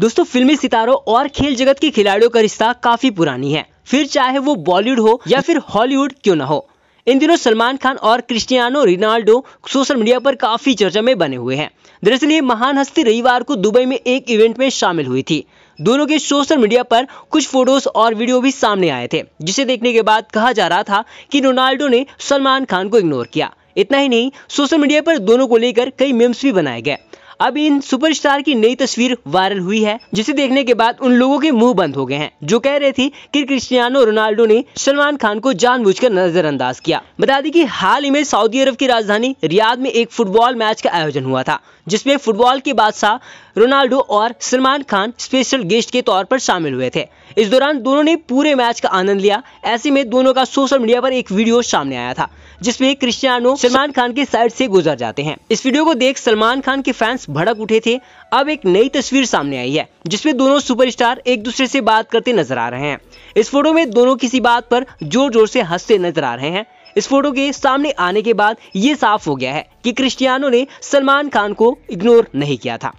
दोस्तों फिल्मी सितारों और खेल जगत के खिलाड़ियों का रिश्ता काफी पुरानी है फिर चाहे वो बॉलीवुड हो या फिर हॉलीवुड क्यों ना हो इन दिनों सलमान खान और क्रिस्टियानो रिनाल्डो सोशल मीडिया पर काफी चर्चा में बने हुए हैं दरअसल ये महान हस्ती रविवार को दुबई में एक इवेंट में शामिल हुई थी दोनों के सोशल मीडिया पर कुछ फोटोज और वीडियो भी सामने आए थे जिसे देखने के बाद कहा जा रहा था कि रोनाल्डो ने सलमान खान को इग्नोर किया इतना ही नहीं सोशल मीडिया पर दोनों को लेकर कई मेम्स भी बनाए गए अब इन सुपरस्टार की नई तस्वीर वायरल हुई है जिसे देखने के बाद उन लोगों के मुंह बंद हो गए हैं जो कह रहे थे कि क्रिस्टियानो रोनाल्डो ने सलमान खान को जानबूझकर नजरअंदाज किया बता दें कि हाल ही में सऊदी अरब की राजधानी रियाद में एक फुटबॉल मैच का आयोजन हुआ था जिसमे फुटबॉल के बादशाह रोनाल्डो और सलमान खान स्पेशल गेस्ट के तौर पर शामिल हुए थे इस दौरान दोनों ने पूरे मैच का आनंद लिया ऐसे में दोनों का सोशल मीडिया पर एक वीडियो सामने आया था जिसमें क्रिस्टियानो सलमान खान के साइड से गुजर जाते हैं इस वीडियो को देख सलमान खान के फैंस भड़क उठे थे अब एक नई तस्वीर सामने आई है जिसमें दोनों सुपरस्टार एक दूसरे से बात करते नजर आ रहे हैं इस फोटो में दोनों किसी बात पर जोर जोर से हंसते नजर आ रहे हैं इस फोटो के सामने आने के बाद ये साफ हो गया है कि क्रिस्टियानो ने सलमान खान को इग्नोर नहीं किया था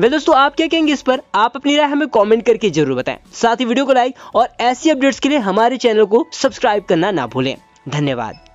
वे दोस्तों आप क्या कहेंगे इस पर आप अपनी राय हमें कमेंट करके जरूर बताएं साथ ही वीडियो को लाइक और ऐसी अपडेट्स के लिए हमारे चैनल को सब्सक्राइब करना ना भूलें धन्यवाद